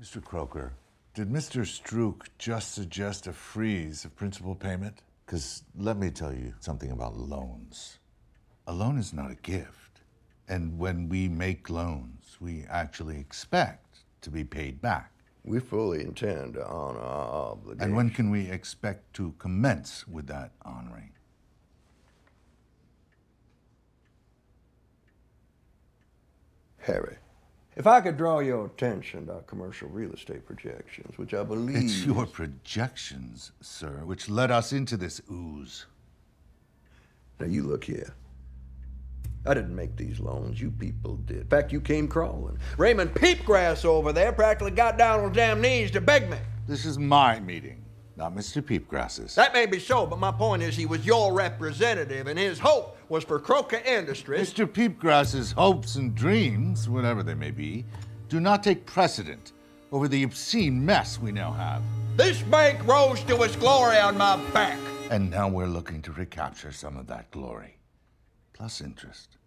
Mr. Croker, did Mr. Strook just suggest a freeze of principal payment? Because let me tell you something about loans. A loan is not a gift. And when we make loans, we actually expect to be paid back. We fully intend to honor our obligation. And when can we expect to commence with that honoring? Harry. If I could draw your attention to our commercial real estate projections, which I believe. It's your projections, sir, which led us into this ooze. Now, you look here. I didn't make these loans. You people did. In fact, you came crawling. Raymond Peepgrass over there practically got down on his damn knees to beg me. This is my meeting not Mr. Peepgrass's. That may be so, but my point is he was your representative, and his hope was for Croca Industries. Mr. Peepgrass's hopes and dreams, whatever they may be, do not take precedent over the obscene mess we now have. This bank rose to its glory on my back. And now we're looking to recapture some of that glory, plus interest.